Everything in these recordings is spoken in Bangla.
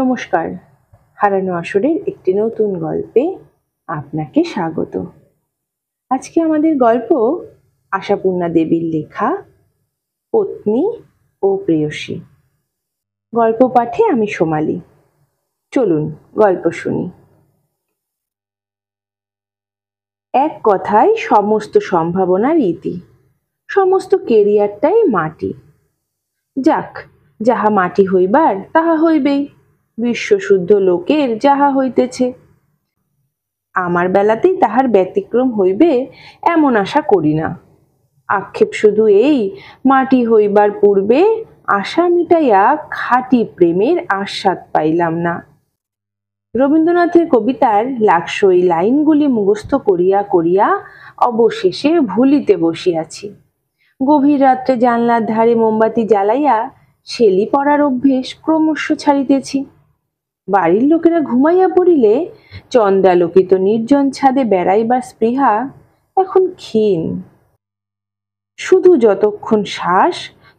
নমস্কার হারানো আসরের একটি নতুন গল্পে আপনাকে স্বাগত আজকে আমাদের গল্প আশাপূর্ণা দেবীর লেখা পত্নী ও প্রেয়সী গল্প পাঠে আমি সোমালি চলুন গল্প শুনি এক কথায় সমস্ত সম্ভাবনার ইতি সমস্ত কেরিয়ারটাই মাটি যাক যাহা মাটি হইবার তাহা হইবেই বিশ্বশুদ্ধ লোকের যাহা হইতেছে আমার বেলাতেই তাহার ব্যতিক্রম হইবে এমন আশা করি না আক্ষেপ শুধু এই মাটি হইবার পূর্বে আশা মিটাইয়া খাঁটি প্রেমের আস্বাদ পাইলাম না রবীন্দ্রনাথের কবিতার লাক্সই লাইনগুলি মুখস্থ করিয়া করিয়া অবশেষে ভুলিতে বসিয়াছি গভীর রাত্রে জানলার ধারে মোমবাতি জ্বালাইয়া শেলি পড়ার অভ্যেস ক্রমশ ছাড়িতেছি বাড়ির লোকেরা ঘুমাইয়া পড়িলে চন্দ্রালোকিত নির্জন ছাদে বেড়াইবার স্পৃহা এখন ক্ষীণ শুধু যতক্ষণ শ্বাস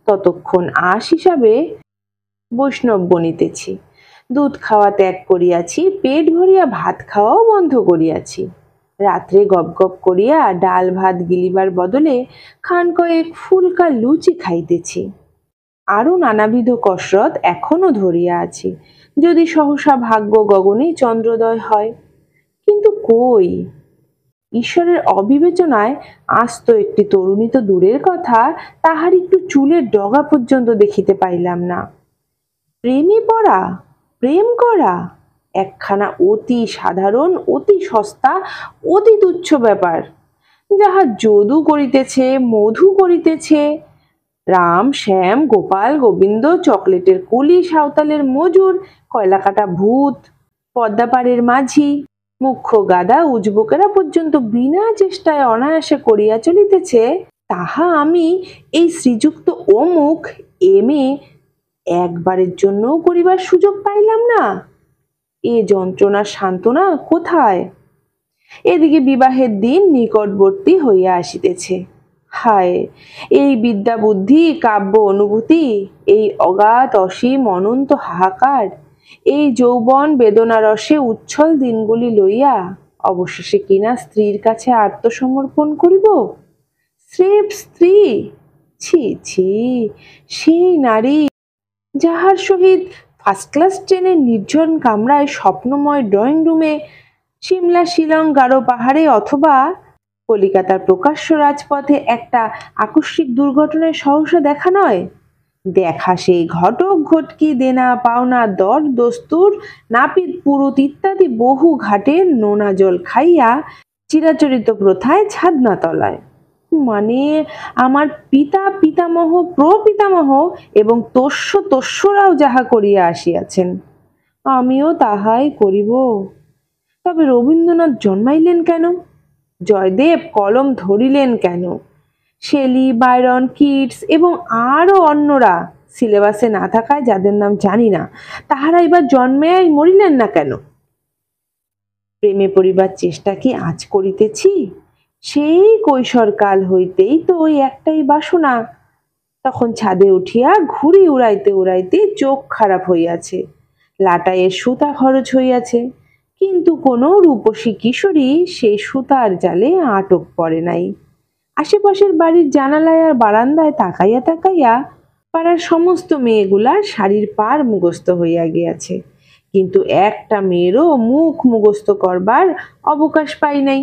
ততক্ষণ আশ হিসাবে বৈষ্ণব বনিতেছি দুধ খাওয়া ত্যাগ করিয়াছি পেট ভরিয়া ভাত খাওয়াও বন্ধ করিয়াছি রাত্রে গপ গপ করিয়া ডাল ভাত গিলিবার বদলে খান কয়েক ফুলকা লুচি খাইতেছি আরও নানাবিধ কসরত এখনও ধরিয়া আছি যদি সহসা ভাগ্য গগনেই চন্দ্রোদয় হয় কিন্তু কই ঈশ্বরের অবিবেচনায় আস্ত একটি তরুণী তো দূরের কথা তাহার একটু চুলের ডগা পর্যন্ত দেখিতে পাইলাম না প্রেমে পড়া প্রেম করা একখানা অতি সাধারণ অতি সস্তা অতি তুচ্ছ ব্যাপার যাহা যদু করিতেছে মধু করিতেছে রাম শ্যাম গোপাল গোবিন্দ চকলেটের কুলি সাঁওতালের মজুর কয়লাকাটা ভূত পদ্মাপাড়ের মাঝি মুখ্য গাদা উজবুকেরা পর্যন্ত বিনা চেষ্টায় অনায়াসে করিয়া চলিতেছে তাহা আমি এই শ্রীযুক্ত অমুক এম এ একবারের জন্যও করিবার সুযোগ পাইলাম না এ যন্ত্রণার সান্ত্বনা কোথায় এদিকে বিবাহের দিন নিকটবর্তী হইয়া আসিতেছে হায় এই বিদ্যা বুদ্ধি কাব্য অনুভূতি এই অগাধ অসীম অনন্ত হাহাকার এই যৌবন বেদনারসে উচ্ছল দিনগুলি লইয়া অবশেষে কিনা স্ত্রীর কাছে আত্মসমর্পণ করিব স্রেফ স্ত্রী ছি ছি সেই নারী যাহার সহিত ফার্স্ট ক্লাস ট্রেনের নির্জন কামরায় স্বপ্নময় ড্রয়িং রুমে সিমলা শিলং গারো পাহাড়ে অথবা কলিকাতার প্রকাশ্য রাজপথে একটা আকস্মিক দুর্ঘটনায় সহসা দেখা নয় দেখা সেই ঘটক ঘটকি দেনা পাওনা দর দস্তুর নাপিত পুরুত ইত্যাদি বহু ঘাটের নোনা জল খাইয়া চিরাচরিত প্রথায় ছাদনা তলায় মানে আমার পিতা পিতামহ প্রপিতামহ এবং তস্য তস্যরাও যাহা করিয়া আসিয়াছেন আমিও তাহাই করিব তবে রবীন্দ্রনাথ জন্মাইলেন কেন জয়দেব কলম ধরিলেন কেন শেলি বাইরন কিডস এবং আরও অন্যরা সিলেবাসে না থাকায় যাদের নাম জানি না তাহারা এবার জন্মেয়াই মরিলেন না কেন প্রেমে পড়িবার চেষ্টা কি আজ করিতেছি সেই কৈশোরকাল হইতেই তো ওই একটাই বাসনা তখন ছাদে উঠিয়া ঘুরি উড়াইতে উড়াইতে চোখ খারাপ হইয়াছে লাটাইয়ের সুতা খরচ হইয়াছে কিন্তু কোনো রূপসী কিশোরী সে সুতার জালে আটক পড়ে নাই আশেপাশের বাড়ির জানালায় আর বারান্দায় তাকাইয়া তাকাইয়া পাড়ার সমস্ত মেয়েগুলার শাড়ির পার মুখস্থ হইয়া গিয়াছে কিন্তু একটা মেয়েরও মুখ মুখস্থ করবার অবকাশ পাই নাই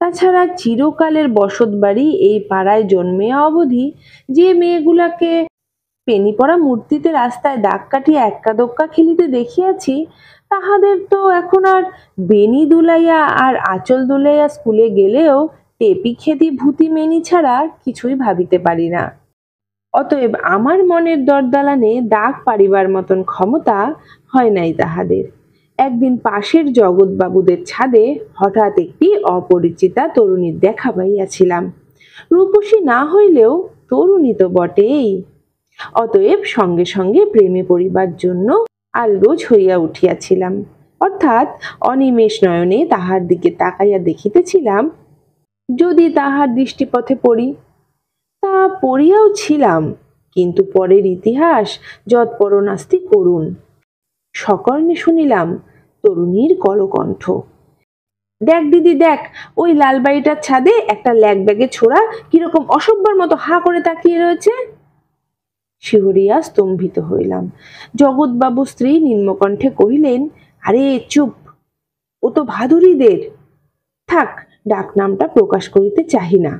তাছাড়া চিরকালের বসত বাড়ি এই পাড়ায় জন্মে অবধি যে মেয়েগুলাকে পেনি পড়া মূর্তিতে রাস্তায় দাগ কাটিয়া এক্কা দোক্কা খেলিতে দেখিয়াছি তাহাদের তো এখন আর বেনি দুলাইয়া আর আঁচল দুলাইয়া স্কুলে গেলেও টেপি খেদি ভূতি মেনি ছাড়া কিছুই ভাবিতে পারি না অতএব আমার মনের দরদালানে দাগ পারিবার মতন ক্ষমতা হয় নাই তাহাদের একদিন পাশের জগৎবাবুদের ছাদে হঠাৎ একটি অপরিচিতা তরুণীর দেখা পাইয়াছিলাম রূপসী না হইলেও তরুণী তো বটেই অতএব সঙ্গে সঙ্গে প্রেমে পড়িবার জন্য আল্লুজ হইয়া উঠিয়াছিলাম অর্থাৎ অনিমেষ নয়নে তাহার দিকে তাকাইয়া দেখিতেছিলাম যদি তাহার দৃষ্টিপথে পড়ি তা পড়িয়াও ছিলাম কিন্তু পরের ইতিহাস যৎপর নাস্তি করুন সকর্ণে শুনিলাম তরুণীর কলকণ্ঠ দেখ দিদি দেখ ওই লাল বাড়িটার ছাদে একটা ল্যাগ ব্যাগে ছোড়া কিরকম অসভ্যর মতো হা করে তাকিয়ে রয়েছে শিহরিয়া স্তম্ভিত হইলাম জগৎবাবু স্ত্রী নিম্নকণ্ঠে কহিলেন আরে চুপ ও তো ভাদুরীদের থাক ডাকনামটা প্রকাশ করিতে চাহি না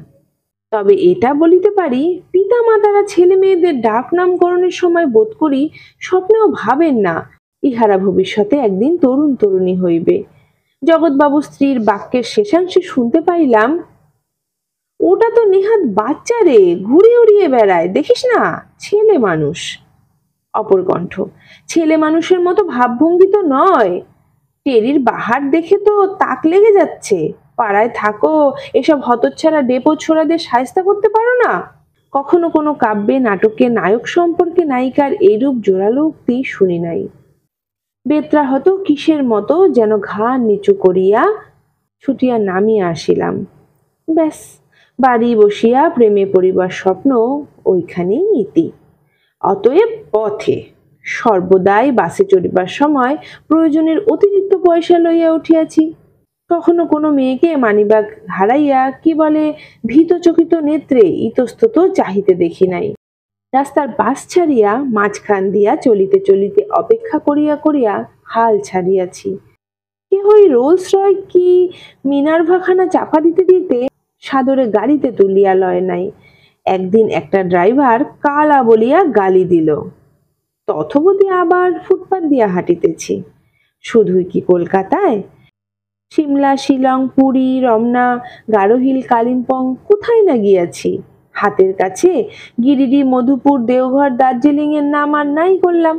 তবে এটা বলিতে পারি পিতা মাতারা ছেলে মেয়েদের ডাক নামকরণের সময় বোধ করি স্বপ্নেও ভাবেন না ইহারা ভবিষ্যতে একদিন তরুণ তরুণী হইবে জগৎবাবু স্ত্রীর বাক্যের শেষাংশে শুনতে পাইলাম ওটা তো নেহাত বাচ্চা রে ঘুরে উড়িয়ে বেড়ায় দেখিস না ছেলে মানুষ অপর কণ্ঠ ছেলে মানুষের মতো ভাবভঙ্গি তো নয় টেরির বাহার দেখে তো তাক লেগে যাচ্ছে পাড়ায় থাকো এসব হতচ্ছাড়া ডেপো ছোড়াদের সাহস্তা করতে পারো না কখনো কোনো কাব্যে নাটকে নায়ক সম্পর্কে নায়িকার এরূপ জোরালো উক্তি শুনি নাই বেত্রা হত কিসের মতো যেন ঘা নিচু করিয়া ছুটিয়া নামিয়া আসিলাম ব্যাস বাড়ি বসিয়া প্রেমে পড়িবার স্বপ্ন ওইখানেই ইতি অতএব পথে সর্বদাই বাসে চড়িবার সময় প্রয়োজনের অতিরিক্ত পয়সা লইয়া উঠিয়াছি কখনো কোনো মেয়েকে মানিবাগ হারাইয়া কি বলে ভীতচকিত নেত্রে ইতস্তত চাহিতে দেখি নাই রাস্তার বাস ছাড়িয়া মাঝখান দিয়া চলিতে চলিতে অপেক্ষা করিয়া করিয়া হাল ছাড়িয়াছি কেহই রোলস রয় কি মিনার ভাখানা চাপা দিতে দিতে সাদরে গাড়িতে তুলিয়া লয় নাই একদিন একটা ড্রাইভার কালা বলিয়া গালি দিল তথবধি আবার ফুটপাত দিয়া হাঁটিতেছি শুধুই কি কলকাতায় সিমলা শিলং পুরী রমনা গারোহিল কালিম্পং কোথায় না গিয়াছি হাতের কাছে গিরিডি মধুপুর দেওঘর দার্জিলিংয়ের নাম আর নাই করলাম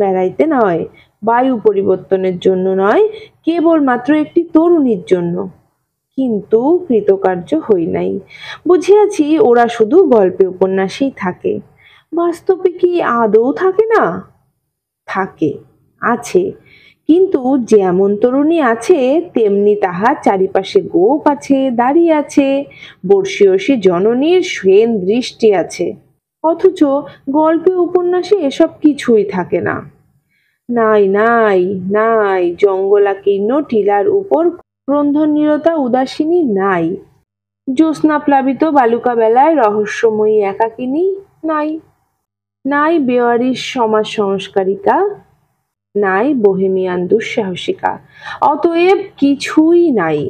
বেড়াইতে নয় বায়ু পরিবর্তনের জন্য নয় কেবলমাত্র একটি তরুণীর জন্য কিন্তু কৃতকার্য হই নাই বুঝিয়াছি ওরা শুধু গল্পে উপন্যাসেই থাকে বাস্তবে কি আদৌ থাকে না থাকে আছে কিন্তু যেমন তরুণী আছে তেমনি তাহা চারিপাশে গোপ আছে দাঁড়িয়ে আছে বর্ষীয়সী জননীর সেন দৃষ্টি আছে অথচ গল্পে উপন্যাসে এসব কিছুই থাকে না নাই নাই নাই জঙ্গলাকীর্ণ টিলার উপর রন্ধনীরতা উদাসীনী নাই জ্যোৎস্না প্লাবিত বালুকাবেলায় রহস্যময়ী একাকিনী নাই নাই বেওয়ারিশ সমাজ সংস্কারিকা নাই বহেমিয়ান দুঃসাহসিকা অতএব কিছুই নাই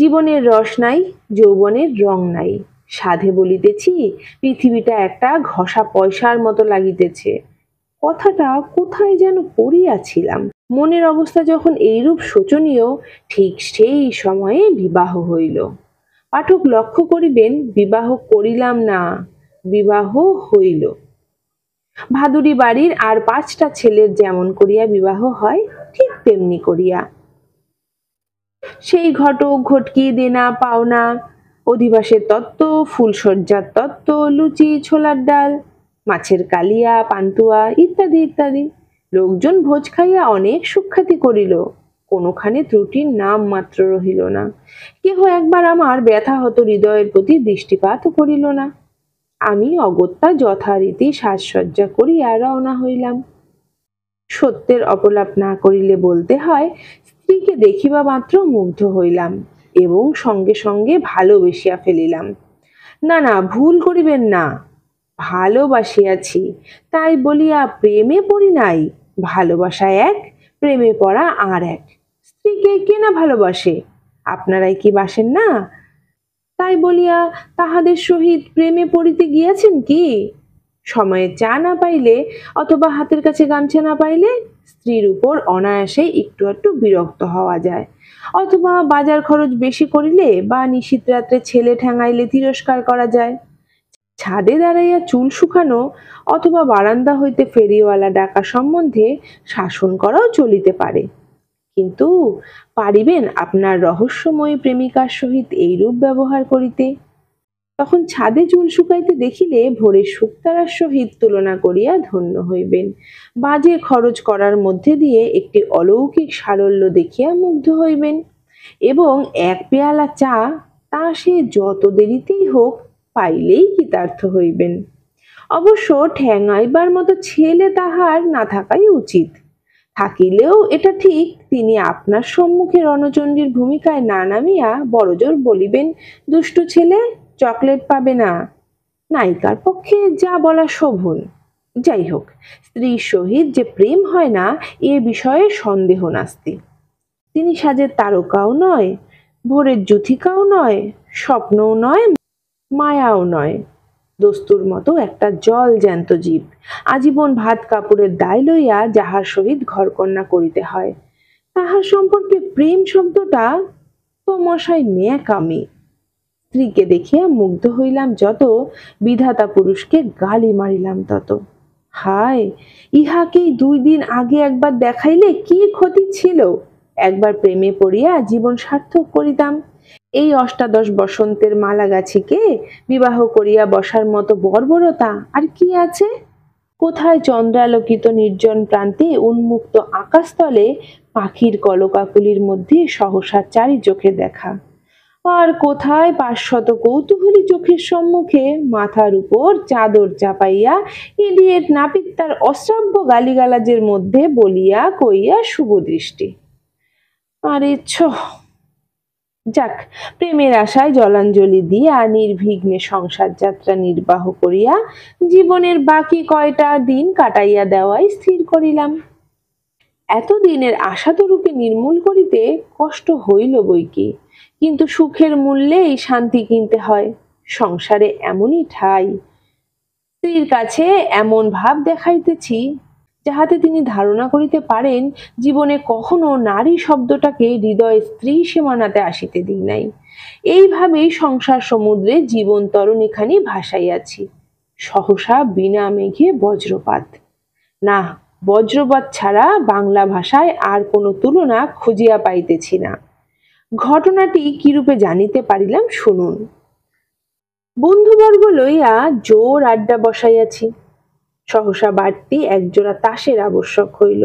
জীবনের রস নাই যৌবনের রং নাই সাধে বলিতেছি পৃথিবীটা একটা ঘষা পয়সার মতো লাগিতেছে কথাটা কোথায় যেন পড়িয়াছিলাম মনের অবস্থা যখন এইরূপ শোচনীয় ঠিক সেই সময়ে বিবাহ হইল পাঠক লক্ষ্য করিবেন বিবাহ করিলাম না বিবাহ হইল ভাদুরি বাড়ির আর পাঁচটা ছেলের যেমন করিয়া বিবাহ হয় ঠিক তেমনি করিয়া সেই ঘটক ঘটকি দেনা পাওনা অধিবাসের তত্ত্ব ফুলসজ্জার তত্ত্ব লুচি ছোলার ডাল মাছের কালিয়া পান্তুয়া ইত্যাদি ইত্যাদি লোকজন ভোজ খাইয়া অনেক সুখ্যাতি করিল কোনোখানে ত্রুটির নাম মাত্র রহিল না কেহ একবার আমার ব্যথা হত হৃদয়ের প্রতি দৃষ্টিপাত করিল না আমি অগত্যা যথারীতি সাজসজ্জা করিয়া রওনা হইলাম সত্যের অপলাপ না করিলে বলতে হয় স্ত্রীকে দেখিবা মাত্র মুগ্ধ হইলাম এবং সঙ্গে সঙ্গে ভালোবেসিয়া ফেলিলাম না না ভুল করিবেন না ভালোবাসিয়াছি তাই বলিয়া প্রেমে পড়ি নাই ভালোবাসা এক প্রেমে পড়া আর এক স্ত্রীকে কে না ভালোবাসে আপনারাই কি বাসেন না তাই বলিয়া তাহাদের সহিত প্রেমে পড়িতে গিয়াছেন কি সময়ে চা না পাইলে অথবা হাতের কাছে গামছা না পাইলে স্ত্রীর উপর অনায়াসে একটু একটু বিরক্ত হওয়া যায় অথবা বাজার খরচ বেশি করিলে বা নিশীত রাত্রে ছেলে ঠেঙাইলে তিরস্কার করা যায় ছাদে দাঁড়াইয়া চুল শুকানো অথবা বারান্দা হইতে ফেরিওয়ালা ডাকা সম্বন্ধে শাসন করাও চলিতে পারে কিন্তু পারিবেন আপনার রহস্যময় প্রেমিকার সহিত এইরূপ ব্যবহার করিতে তখন ছাদে চুল শুকাইতে দেখিলে ভোরে শুক্তারার সহিত তুলনা করিয়া ধন্য হইবেন বাজে খরচ করার মধ্যে দিয়ে একটি অলৌকিক সারল্য দেখিয়া মুগ্ধ হইবেন এবং এক পেয়ালা চা তা সে যত দেরিতেই হোক পাইলেই কৃতার্থ হইবেন অবশ্য ঠ্যাঙাইবার মতো ছেলে তাহার না থাকাই উচিত থাকিলেও এটা ঠিক তিনি আপনার সম্মুখে রণচণ্ডীর ভূমিকায় না নামিয়া বড়জোর বলিবেন দুষ্টু ছেলে চকলেট পাবে না নায়িকার পক্ষে যা বলা শোভন যাই হোক স্ত্রীর সহিত যে প্রেম হয় না এ বিষয়ে সন্দেহ নাস্তি তিনি সাজের তারকাও নয় ভোরের জুথিকাও নয় স্বপ্নও নয় মায়াও নয় দস্তুর মতো একটা জল জ্যান্ত জীব আজীবন ভাত কাপড়ের দায় লইয়া যাহার সহিত ঘরকন্যা করিতে হয় তাহার সম্পর্কে প্রেম শব্দটা তো মশাই ন্যাকামি স্ত্রীকে দেখিয়া মুগ্ধ হইলাম যত বিধাতা পুরুষকে গালি মারিলাম তত হায় ইহাকেই দুই দিন আগে একবার দেখাইলে কি ক্ষতি ছিল একবার প্রেমে পড়িয়া জীবন সার্থক করিতাম এই অষ্টাদশ বসন্তের মালাগাছিকে বিবাহ করিয়া বসার মতো বর্বরতা আর কি আছে কোথায় চন্দ্রালোকিত নির্জন প্রান্তে উন্মুক্ত আকাশতলে পাখির কলকাকুলির মধ্যে সহসা চারি চোখে দেখা আর কোথায় পাঁচশত কৌতূহলী চোখের সম্মুখে মাথার উপর চাদর চাপাইয়া ইডিয়েট নাপিত তার অশ্রাব্য গালিগালাজের মধ্যে বলিয়া কইয়া শুভ দৃষ্টি আরে ছ যাক প্রেমের আশায় জলাঞ্জলি দিয়া নির্বিঘ্নে সংসার যাত্রা নির্বাহ করিয়া জীবনের বাকি কয়টা দিন কাটাইয়া দেওয়াই স্থির করিলাম এতদিনের আশাতরূপে নির্মূল করিতে কষ্ট হইল বই কি কিন্তু সুখের মূল্যে এই শান্তি কিনতে হয় সংসারে এমনই ঠাই স্ত্রীর কাছে এমন ভাব দেখাইতেছি যাহাতে তিনি ধারণা করিতে পারেন জীবনে কখনো নারী শব্দটাকে হৃদয় স্ত্রী সীমানাতে আসিতে দিই নাই এইভাবেই সংসার সমুদ্রে জীবন এখানে ভাসাইয়াছি সহসা বিনা মেঘে বজ্রপাত না বজ্রপাত ছাড়া বাংলা ভাষায় আর কোনো তুলনা খুঁজিয়া পাইতেছি না ঘটনাটি কিরূপে জানিতে পারিলাম শুনুন বন্ধুবর্গ লইয়া জোর আড্ডা বসাইয়াছি সহসা বাড়তি একজোড়া তাসের আবশ্যক হইল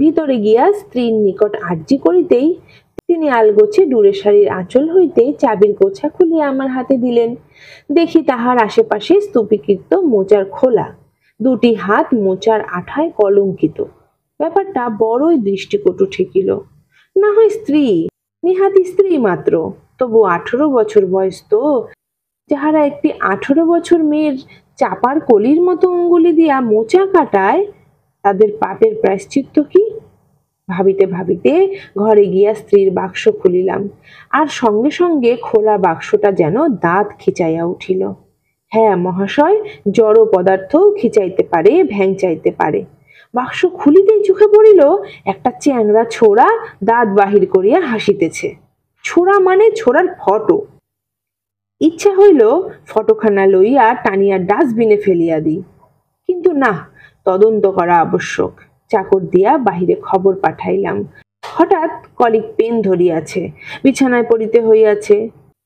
ভিতরে গিয়া স্ত্রীর নিকট আর্জি করিতেই তিনি আলগোছে দূরে শাড়ির আঁচল হইতে চাবির গোছা খুলিয়া আমার হাতে দিলেন দেখি তাহার আশেপাশে স্তূপীকৃত মোচার খোলা দুটি হাত মোচার আঠায় কলঙ্কিত ব্যাপারটা বড়ই দৃষ্টিকটু ঠেকিল না হয় স্ত্রী নিহাতি স্ত্রী মাত্র তবু আঠেরো বছর বয়স তো যাহারা একটি আঠেরো বছর মেয়ের চাপার কলির মতো অঙ্গুলি দিয়া মোচা কাটায় তাদের পাপের প্রায়শ্চিত্ত কি ভাবিতে ভাবিতে ঘরে গিয়া স্ত্রীর বাক্স খুলিলাম আর সঙ্গে সঙ্গে খোলা বাক্সটা যেন দাঁত খিচাইয়া উঠিল হ্যাঁ মহাশয় জড় পদার্থও খিচাইতে পারে ভ্যাংচাইতে পারে বাক্স খুলিতেই চোখে পড়িল একটা চ্যাংরা ছোড়া দাঁত বাহির করিয়া হাসিতেছে ছোড়া মানে ছোড়ার ফটো ইচ্ছা হইল ফটোখানা লইয়া টানিয়া ডাস্টবিনে ফেলিয়া দিই কিন্তু না তদন্ত করা আবশ্যক চাকর দিয়া বাহিরে খবর পাঠাইলাম হঠাৎ কলিক পেন ধরিয়াছে বিছানায় পড়িতে হইয়াছে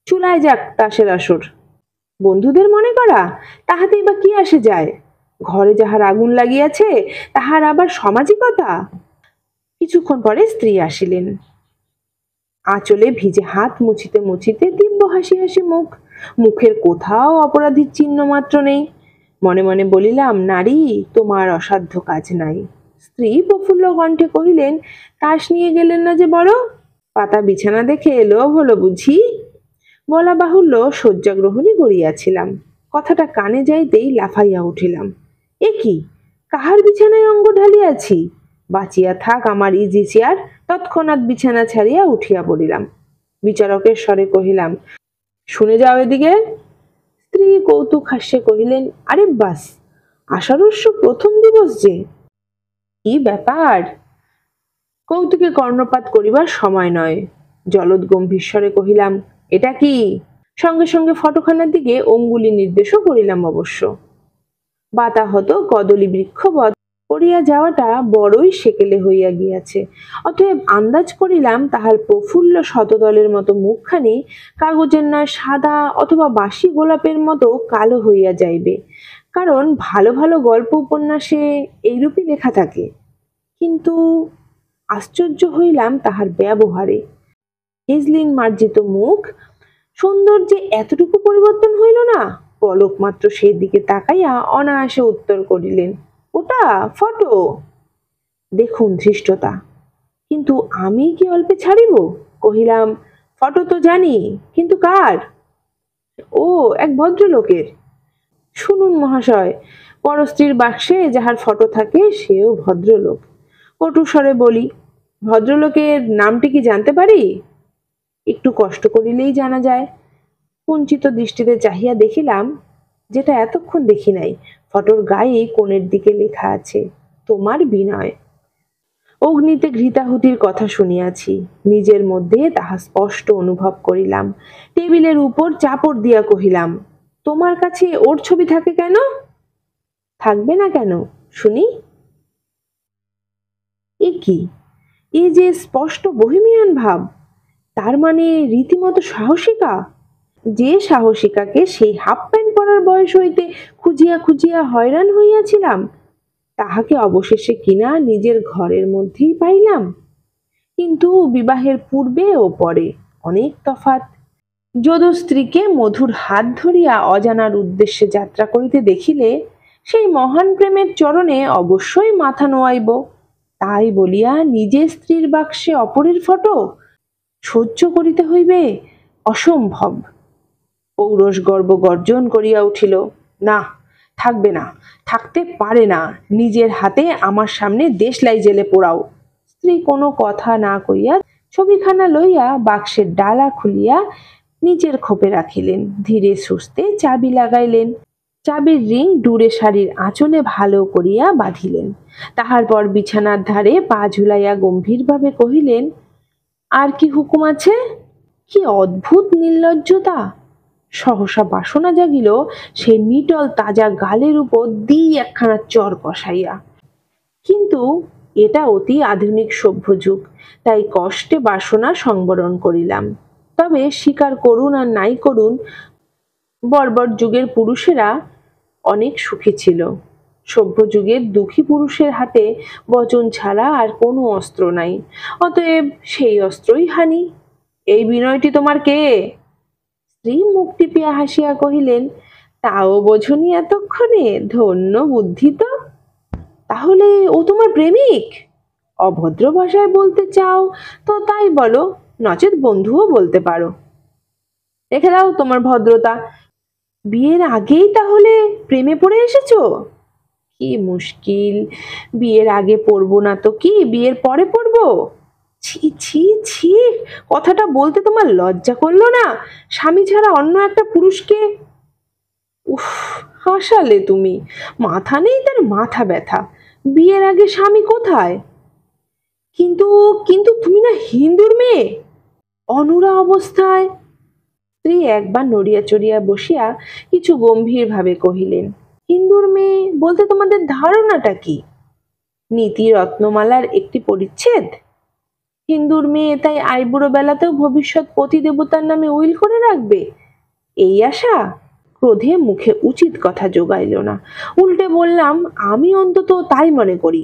চুলায় যাক তাসের আসর বন্ধুদের মনে করা তাহাতেই বা কি আসে যায় ঘরে যাহার আগুন লাগিয়াছে তাহার আবার সামাজিকতা কিছুক্ষণ পরে স্ত্রী আসিলেন আঁচলে ভিজে হাত মুছিতে মুছিতে দিব্য হাসি হাসি মুখ মুখের কোথাও অপরাধীর চিহ্ন মাত্র নেই মনে মনে বলিলাম নারী তোমার অসাধ্য কাজ নাই স্ত্রী প্রফুল্ল কণ্ঠে কহিলেন তাস নিয়ে গেলেন না যে বড় পাতা বিছানা দেখে এলো হলো বুঝি বলা বাহুল্য শয্যা গ্রহণই করিয়াছিলাম কথাটা কানে যাইতেই লাফাইয়া উঠিলাম এ কি কাহার বিছানায় অঙ্গ ঢালিয়াছি বাঁচিয়া থাক আমার ইজি চেয়ার তৎক্ষণাৎ বিছানা ছাড়িয়া উঠিয়া পড়িলাম বিচারকের স্বরে কহিলাম শুনে যাও এদিকে স্ত্রী কৌতুক হাস্যে কহিলেন আরে বাস আষাঢ়স্য প্রথম দিবস যে কি ব্যাপার কৌতুকে কর্ণপাত করিবার সময় নয় জলদ গম্ভীরস্বরে কহিলাম এটা কি সঙ্গে সঙ্গে ফটোখানার দিকে অঙ্গুলি নির্দেশও করিলাম অবশ্য বাতাহত কদলী বৃক্ষবধ পড়িয়া যাওয়াটা বড়ই সেকেলে হইয়া গিয়াছে অতএব আন্দাজ করিলাম তাহার প্রফুল্ল শতদলের মতো মুখখানি কাগজের নয় সাদা অথবা বাসি গোলাপের মতো কালো হইয়া যাইবে কারণ ভালো ভালো গল্প উপন্যাসে এইরূপই লেখা থাকে কিন্তু আশ্চর্য হইলাম তাহার ব্যবহারে হেজলিন মার্জিত মুখ সৌন্দর্যে এতটুকু পরিবর্তন হইল না পলক মাত্র সেই দিকে তাকাইয়া অনায়াসে উত্তর করিলেন ওটা ফটো দেখুন ধৃষ্টতা কিন্তু আমি কি অল্পে ছাড়িব কহিলাম ফটো তো জানি কিন্তু কার ও এক ভদ্রলোকের শুনুন মহাশয় পরস্ত্রীর বাক্সে যাহার ফটো থাকে সেও ভদ্রলোক কটুস্বরে বলি ভদ্রলোকের নামটি কি জানতে পারি একটু কষ্ট করিলেই জানা যায় কুঞ্চিত দৃষ্টিতে চাহিয়া দেখিলাম যেটা এতক্ষণ দেখি নাই ফটোর গায়ে কোণের দিকে লেখা আছে তোমার বিনয় অগ্নিতে ঘৃতাহুতির কথা শুনিয়াছি নিজের মধ্যে তাহা স্পষ্ট অনুভব করিলাম টেবিলের উপর চাপড় দিয়া কহিলাম তোমার কাছে ওর ছবি থাকে কেন থাকবে না কেন শুনি এ কি এ যে স্পষ্ট বহিমিয়ান ভাব তার মানে রীতিমতো সাহসিকা যে সাহসিকাকে সেই হাফ প্যান্ট পরার বয়স হইতে খুঁজিয়া খুঁজিয়া হয়রান হইয়াছিলাম তাহাকে অবশেষে কিনা নিজের ঘরের মধ্যেই পাইলাম কিন্তু বিবাহের পূর্বে ও পরে অনেক তফাত যদু স্ত্রীকে মধুর হাত ধরিয়া অজানার উদ্দেশ্যে যাত্রা করিতে দেখিলে সেই মহান প্রেমের চরণে অবশ্যই মাথা নোয়াইব তাই বলিয়া নিজে স্ত্রীর বাক্সে অপরের ফটো সহ্য করিতে হইবে অসম্ভব পৌরস গর্ব গর্জন করিয়া উঠিল না থাকবে না থাকতে পারে না নিজের হাতে আমার সামনে দেশলাই জেলে পোড়াও স্ত্রী কোনো কথা না করিয়া ছবিখানা লইয়া বাক্সের ডালা খুলিয়া নিজের খোপে রাখিলেন ধীরে সুস্থে চাবি লাগাইলেন চাবির রিং দূরে শাড়ির আঁচলে ভালো করিয়া বাঁধিলেন তাহার পর বিছানার ধারে পা ঝুলাইয়া গম্ভীরভাবে কহিলেন আর কি হুকুম আছে কি অদ্ভুত নির্লজ্জতা সহসা বাসনা জাগিল সে নিটল তাজা গালের উপর দি একখানা চর কষাইয়া কিন্তু এটা অতি আধুনিক সভ্য যুগ তাই কষ্টে বাসনা সংবরণ করিলাম তবে স্বীকার করুন আর নাই করুন বর্বর যুগের পুরুষেরা অনেক সুখী ছিল সভ্য যুগের দুঃখী পুরুষের হাতে বচন ছাড়া আর কোনো অস্ত্র নাই অতএব সেই অস্ত্রই হানি এই বিনয়টি তোমার কে স্ত্রী মুখ টিপিয়া হাসিয়া কহিলেন তাও বোঝনি এতক্ষণে ধন্য বুদ্ধি তো তাহলে ও তোমার প্রেমিক অভদ্র ভাষায় বলতে চাও তো তাই বলো নচেত বন্ধুও বলতে পারো রেখে দাও তোমার ভদ্রতা বিয়ের আগেই তাহলে প্রেমে পড়ে এসেছো কি মুশকিল বিয়ের আগে পড়বো না তো কি বিয়ের পরে পড়বো ছি ছি ছি কথাটা বলতে তোমার লজ্জা করলো না স্বামী ছাড়া অন্য একটা পুরুষকে উফ হাসালে তুমি মাথা নেই তার মাথা ব্যথা বিয়ের আগে স্বামী কোথায় কিন্তু কিন্তু তুমি না হিন্দুর মেয়ে অনুরা অবস্থায় স্ত্রী একবার নড়িয়া চড়িয়া বসিয়া কিছু গম্ভীরভাবে কহিলেন হিন্দুর মেয়ে বলতে তোমাদের ধারণাটা কি নীতি রত্নমালার একটি পরিচ্ছেদ হিন্দুর মেয়ে তাই আইবুড়ো বেলাতেও ভবিষ্যৎ পতিদেবতার নামে উইল করে রাখবে এই আশা ক্রোধে মুখে উচিত কথা যোগাইল না উল্টে বললাম আমি অন্তত তাই মনে করি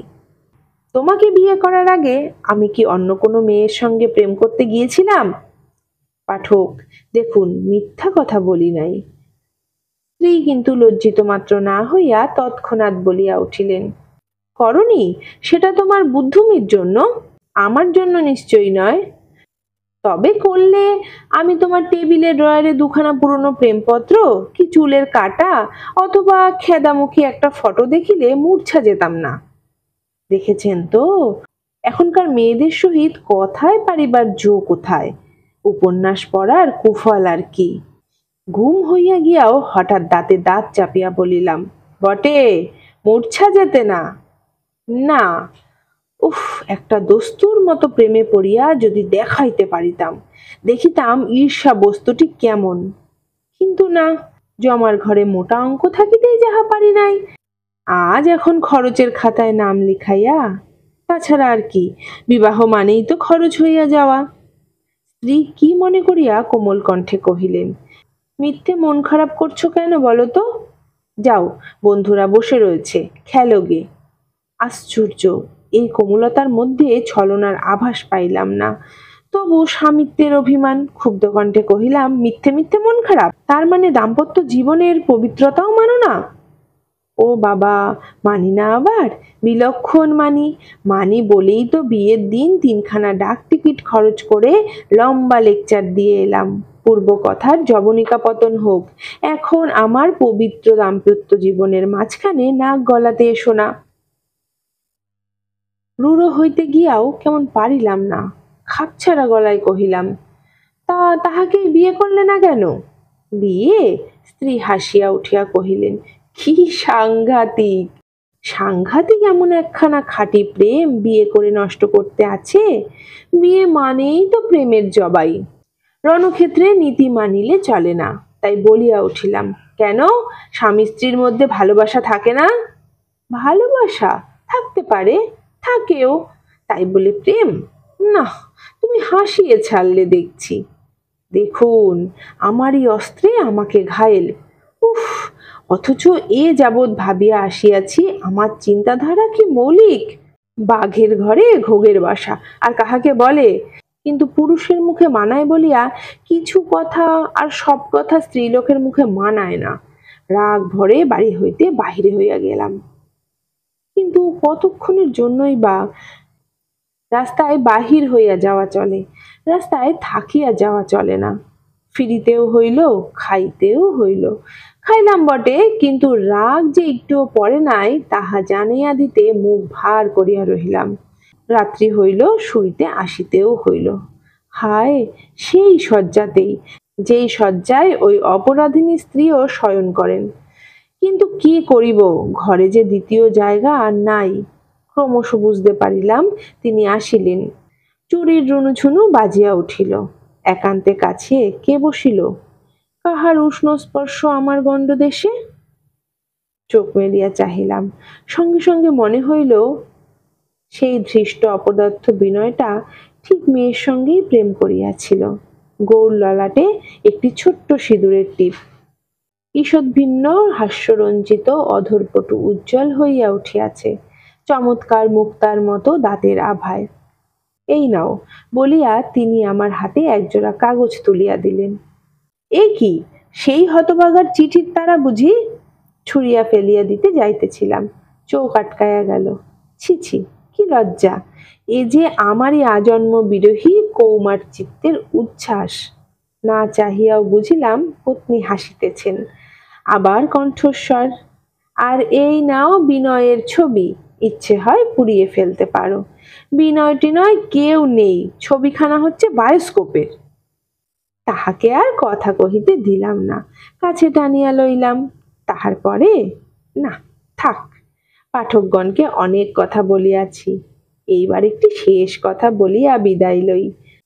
তোমাকে বিয়ে করার আগে আমি কি অন্য কোনো মেয়ের সঙ্গে প্রেম করতে গিয়েছিলাম পাঠক দেখুন মিথ্যা কথা বলি নাই স্ত্রী কিন্তু লজ্জিত মাত্র না হইয়া তৎক্ষণাৎ বলিয়া উঠিলেন করনি সেটা তোমার বুদ্ধিমীর জন্য আমার জন্য নিশ্চয়ই নয় তবে করলে আমি তোমার টেবিলে ড্রয়ারে দুখানা পুরনো প্রেমপত্র কি চুলের কাটা অথবা খেদামুখী একটা ফটো দেখিলে মূর্ছা যেতাম না দেখেছেন তো এখনকার মেয়েদের সহিত কথায় পারিবার জো কোথায় উপন্যাস পড়ার কুফল আর কি ঘুম হইয়া গিয়াও হঠাৎ দাঁতে দাঁত চাপিয়া বলিলাম বটে মূর্ছা যেতে না না উফ একটা দস্তুর মতো প্রেমে পড়িয়া যদি দেখাইতে পারিতাম দেখিতাম ঈর্ষা বস্তুটি কেমন কিন্তু না জমার ঘরে মোটা অঙ্ক থাকিতেই যাহা পারি নাই আজ এখন খরচের খাতায় নাম লিখাইয়া তাছাড়া আর কি বিবাহ মানেই তো খরচ হইয়া যাওয়া স্ত্রী কি মনে করিয়া কোমল কণ্ঠে কহিলেন মিথ্যে মন খারাপ করছো কেন বলো তো যাও বন্ধুরা বসে রয়েছে খেলোগে আশ্চর্য এই কোমলতার মধ্যে ছলনার আভাস পাইলাম না তবু স্বামিত্বের অভিমান ক্ষুব্ধ কণ্ঠে কহিলাম মিথ্যে মিথ্যে মন খারাপ তার মানে দাম্পত্য জীবনের পবিত্রতাও মানো না ও বাবা মানি না আবার বিলক্ষণ মানি মানি বলেই তো বিয়ের দিন তিনখানা ডাক টিকিট খরচ করে লম্বা লেকচার দিয়ে এলাম পূর্ব কথার জবনিকা পতন হোক এখন আমার পবিত্র দাম্পত্য জীবনের মাঝখানে নাক গলাতে এসো না রূঢ় হইতে গিয়াও কেমন পারিলাম না খাপছাড়া গলায় কহিলাম তা তাহাকে বিয়ে করলে না কেন বিয়ে স্ত্রী হাসিয়া উঠিয়া কহিলেন কি সাংঘাতিক সাংঘাতিক এমন একখানা খাঁটি প্রেম বিয়ে করে নষ্ট করতে আছে বিয়ে মানেই তো প্রেমের জবাই রণক্ষেত্রে নীতি মানিলে চলে না তাই বলিয়া উঠিলাম কেন স্বামী স্ত্রীর মধ্যে ভালোবাসা থাকে না ভালোবাসা থাকতে পারে থাকেও তাই বলে প্রেম না তুমি হাসিয়ে ছাড়লে দেখছি দেখুন আমারই অস্ত্রে আমাকে ঘায়েল উফ অথচ এ যাবৎ ভাবিয়া আসিয়াছি আমার চিন্তাধারা কি মৌলিক বাঘের ঘরে ঘোগের বাসা আর কাহাকে বলে কিন্তু পুরুষের মুখে মানায় বলিয়া কিছু কথা আর সব কথা স্ত্রীলোকের মুখে মানায় না রাগ ভরে বাড়ি হইতে বাহিরে হইয়া গেলাম কিন্তু কতক্ষণের জন্যই বা রাস্তায় বাহির হইয়া যাওয়া চলে রাস্তায় থাকিয়া যাওয়া চলে না ফিরিতেও হইল খাইতেও হইল খাইলাম বটে কিন্তু রাগ যে একটুও পড়ে নাই তাহা জানিয়া দিতে মুখ ভার করিয়া রহিলাম রাত্রি হইল শুইতে আসিতেও হইল হায় সেই শয্যাতেই যেই শয্যায় ওই অপরাধিনী স্ত্রীও শয়ন করেন কিন্তু কি করিব ঘরে যে দ্বিতীয় জায়গা আর নাই ক্রমশ বুঝতে পারিলাম তিনি আসিলেন চুরির রুনুছুনু বাজিয়া উঠিল একান্তে কাছে কে বসিল কাহার উষ্ণ স্পর্শ আমার গণ্ডদেশে চোখ মেলিয়া চাহিলাম সঙ্গে সঙ্গে মনে হইল সেই ধৃষ্ট অপদার্থ বিনয়টা ঠিক মেয়ের সঙ্গেই প্রেম করিয়াছিল গৌর ললাটে একটি ছোট্ট সিঁদুরের টিপ ঈষৎভিন্ন হাস্যরঞ্জিত অধরপটু উজ্জ্বল হইয়া উঠিয়াছে চমৎকার মুক্তার মতো দাঁতের আভায় এই নাও বলিয়া তিনি আমার হাতে একজোড়া কাগজ তুলিয়া দিলেন এ কি সেই হতবাগার চিঠির তারা বুঝি ছুড়িয়া ফেলিয়া দিতে যাইতেছিলাম চোখ আটকাইয়া গেল ছি ছি কি লজ্জা এ যে আমারই আজন্ম বিরোহী কৌমার চিত্তের উচ্ছ্বাস না চাহিয়াও বুঝিলাম পত্নী হাসিতেছেন আবার কণ্ঠস্বর আর এই নাও বিনয়ের ছবি ইচ্ছে হয় পুড়িয়ে ফেলতে পারো বিনয়টি নয় কেউ নেই ছবিখানা হচ্ছে বায়োস্কোপের তাহাকে আর কথা কহিতে দিলাম না কাছে টানিয়া লইলাম তাহার পরে না থাক পাঠকগণকে অনেক কথা বলিয়াছি এইবার একটি শেষ কথা বলিয়া বিদায় লই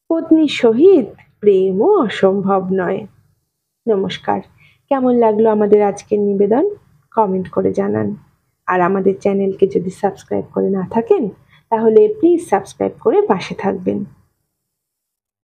পত্নীর সহিত প্রেমও অসম্ভব নয় নমস্কার কেমন লাগলো আমাদের আজকের নিবেদন কমেন্ট করে জানান আর আমাদের চ্যানেলকে যদি সাবস্ক্রাইব করে না থাকেন তাহলে প্লিজ সাবস্ক্রাইব করে পাশে থাকবেন